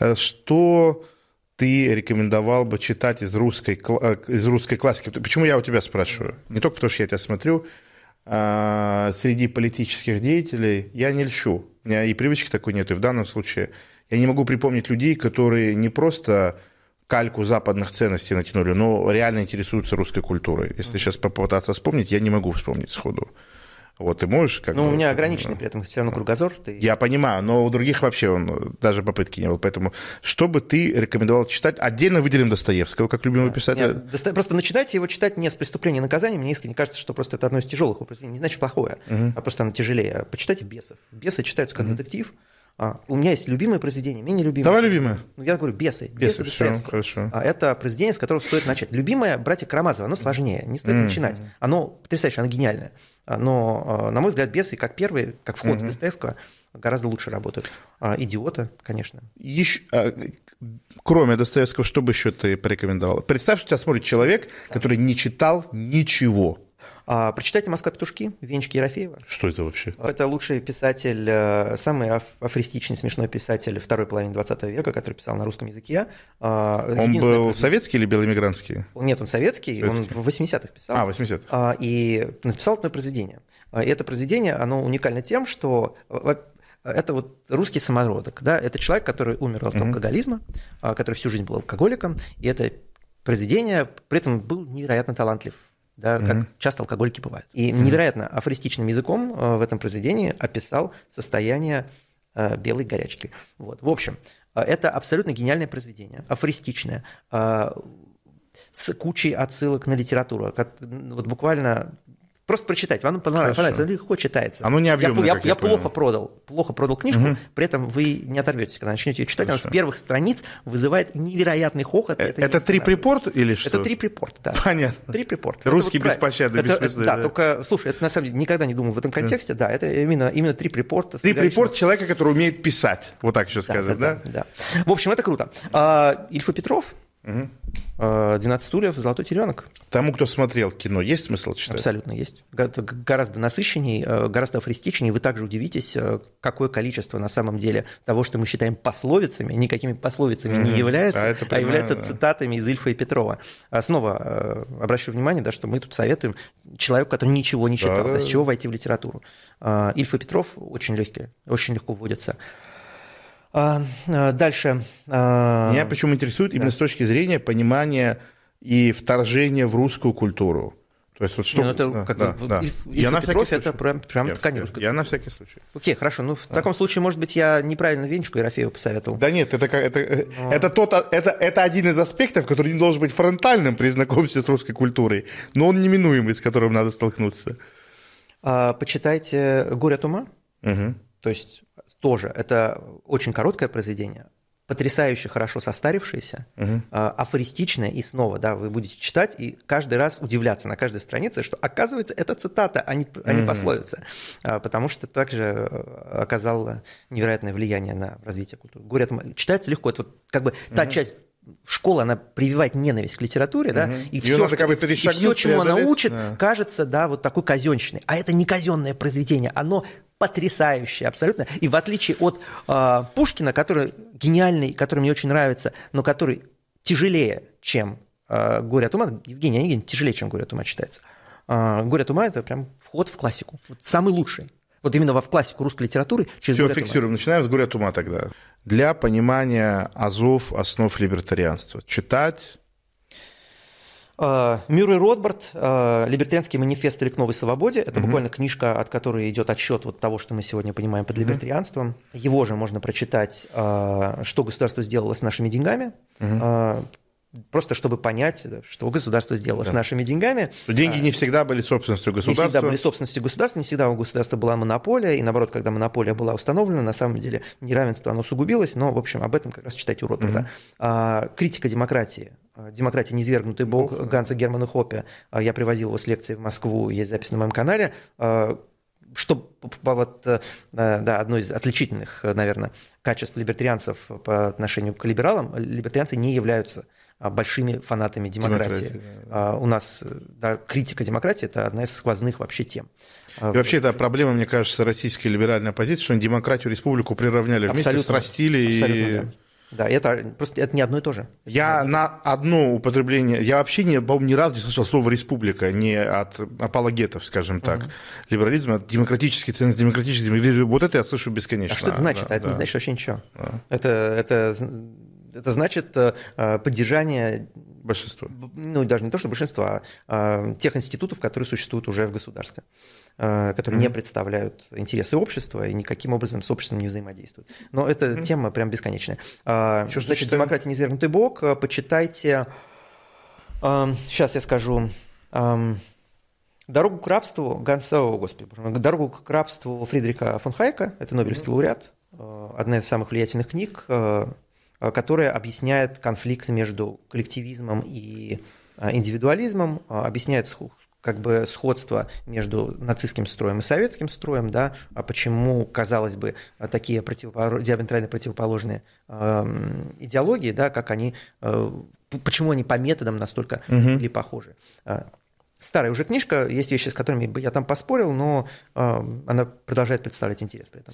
Э, что ты рекомендовал бы читать из русской, э, из русской классики? Почему я у тебя спрашиваю? Не только потому, что я тебя смотрю, а, среди политических деятелей я не льщу. У меня и привычки такой нет, и в данном случае. Я не могу припомнить людей, которые не просто кальку западных ценностей натянули, но реально интересуются русской культурой. Если сейчас попытаться вспомнить, я не могу вспомнить сходу. Вот ты можешь как Ну, у меня э, ограниченный при этом все равно кругозор. Ты... Я понимаю, но у других вообще он, даже попытки не было. Поэтому что бы ты рекомендовал читать? Отдельно выделим Достоевского, как любимого да. писателя. Нет, Досто... Просто начинайте его читать не с преступления и наказания. Мне искренне кажется, что просто это одно из тяжелых. упражнений, Не значит плохое, угу. а просто оно тяжелее. Почитайте «Бесов». «Бесы» читаются как угу. детектив. А, у меня есть любимое произведение, менее любимое. Давай любимое. Ну, я говорю «Бесы». «Бесы», «Бесы» все, хорошо. А, это произведение, с которого стоит начать. Любимое «Братья Карамазова», оно сложнее, не стоит mm. начинать. Оно потрясающе, оно гениальное. А, но, а, на мой взгляд, «Бесы» как первые, как вход mm-hmm. в Достоевского, гораздо лучше работают. А, «Идиота», конечно. Еще, а, кроме Достоевского, что бы еще ты порекомендовал? Представь, что тебя смотрит человек, да. который не читал ничего. А, прочитайте «Москва петушки» Венчика Ерофеева. Что это вообще? Это лучший писатель, э, самый аф- афористичный, смешной писатель второй половины 20 века, который писал на русском языке. А, он был произ... советский или белоэмигрантский? Нет, он советский, советский. он в 80-х писал. А, 80-х. А, и написал одно произведение. А, и это произведение, оно уникально тем, что это вот русский самородок, да, это человек, который умер от алкоголизма, который всю жизнь был алкоголиком, и это произведение при этом был невероятно талантлив да, mm-hmm. часто алкоголики бывают. И невероятно афористичным языком э, в этом произведении описал состояние э, белой горячки. Вот. В общем, э, это абсолютно гениальное произведение, афористичное, с кучей отсылок на литературу. Вот буквально Просто прочитать. Вам понравилось, понравится, она легко читается. Оно а ну, не объемное, Я, я, я, плохо продал, плохо продал книжку, угу. при этом вы не оторветесь, когда начнете ее читать. Хорошо. Она с первых страниц вызывает невероятный хохот. Э, это, это три припорт или что? Это три припорт, да. Понятно. Три припорт. Русский это вот без это, без Да, да, только, слушай, это на самом деле никогда не думал в этом контексте, да, это именно, именно три припорта. Три припорт человека, который умеет писать, вот так еще да, сказать, да, да? Да, да. В общем, это круто. А, Ильфа Петров, Угу. 12 э, стульев, золотой теленок. Тому, кто смотрел кино, есть смысл читать? Абсолютно есть. гораздо насыщенней, э, гораздо афористичнее. Вы также удивитесь, э, какое количество на самом деле того, что мы считаем пословицами, никакими пословицами mm-hmm. не является, а, это а являются цитатами из Ильфа и Петрова. А снова обращу внимание, да, что мы тут советуем человеку, который ничего не читал, да, да, с чего войти в литературу. А, Ильф и Петров очень легкие, очень легко вводятся. А, а, дальше. А, Меня почему интересует именно да. с точки зрения понимания и вторжения в русскую культуру. То есть вот что... ну, это как да, да. Ильф, я Ильф на всякий Петров, случай. это прям, прям я, ткань я, Я на всякий случай. Окей, хорошо. Ну, в а. таком случае, может быть, я неправильно Венечку Ерофеева посоветовал. Да нет, это, это, э, Но... Ну. это, тот, это, это один из аспектов, который не должен быть фронтальным при знакомстве с русской культурой, но он неминуемый, с которым надо столкнуться. А, почитайте «Горе от ума». Угу. То есть тоже это очень короткое произведение, потрясающе хорошо состарившееся, угу. афористичное, и снова, да, вы будете читать и каждый раз удивляться на каждой странице, что оказывается это цитата, а не, а не угу. пословица, а, потому что также э, оказало невероятное влияние на развитие культуры. Говорят, читается легко, это вот как бы угу. та часть школа, она прививает ненависть к литературе, да, и, и все, надо, что, как бы и все, чему она учит, да. кажется, да, вот такой казенщиной. А это не казенное произведение, оно потрясающая абсолютно. И в отличие от э, Пушкина, который гениальный, который мне очень нравится, но который тяжелее, чем э, «Горе от ума», Евгений Онегин тяжелее, чем «Горе от ума» читается. Э, а, «Горе от ума» — это прям вход в классику. Вот самый лучший. Вот именно во в классику русской литературы через Все, фиксируем. Начинаем с «Горя от ума» тогда. Для понимания азов, основ либертарианства. Читать а, Мюррей Ротбард, а, «Либертарианский манифест или к новой свободе». Это угу. буквально книжка, от которой идет отсчет вот того, что мы сегодня понимаем под угу. либертарианством. Его же можно прочитать а, «Что государство сделало с нашими деньгами». Угу. Просто чтобы понять, что государство сделало да. с нашими деньгами. деньги не всегда были собственностью государства. Не всегда были собственностью государства, не всегда у государства была монополия. И наоборот, когда монополия была установлена, на самом деле неравенство оно усугубилось. Но, в общем, об этом как раз читать у Ротбарда. Угу. Критика демократии Э, «Демократия. Неизвергнутый бог» Ганса Германа Хоппе. А, я привозил его с лекции в Москву, есть запись на моем канале. А, что вот, э, э, да, одно из отличительных, наверное, качеств либертарианцев по отношению к либералам, либертарианцы не являются а, большими фанатами демократии. демократии да. У нас да, критика демократии – это одна из сквозных вообще тем. И вообще это проблема, мне кажется, российской либеральной оппозиции, что они демократию, республику приравняли Абсолютно. вместе, срастили Абсолютно, и... Да. Да, это просто это не одно и то же. я одно... на одно употребление, я вообще не, по ни разу не слышал слово республика, не от апологетов, скажем так, угу. либерализма, от демократических ценностей, демократических, вот это я слышу бесконечно. А что это значит? Да, а это да. не значит вообще ничего. Да. Это, это, это значит э, э, поддержание Большинство. Ну, даже не то, что большинство, а, а тех институтов, которые существуют уже в государстве, а, которые mm-hmm. не представляют интересы общества и никаким образом с обществом не взаимодействуют. Но эта mm-hmm. тема прям бесконечная. Еще а, Значит, читаем? «Демократия. Неизвергнутый бог». Почитайте... Сейчас я скажу... Дорогу к рабству Ганса, о, господи, дорогу к рабству Фридриха фон Хайка, это Нобелевский mm-hmm. лауреат, одна из самых влиятельных книг, Э, которая объясняет конфликт между коллективизмом и э, индивидуализмом, э, объясняет как бы сходство между нацистским строем и советским строем, да, а почему, казалось бы, такие противопор... диаметрально противоположные э, идеологии, да, как они, э, почему они по методам настолько угу. или похожи. Старая уже книжка, есть вещи, с которыми я там поспорил, но э, она продолжает представлять интерес при этом.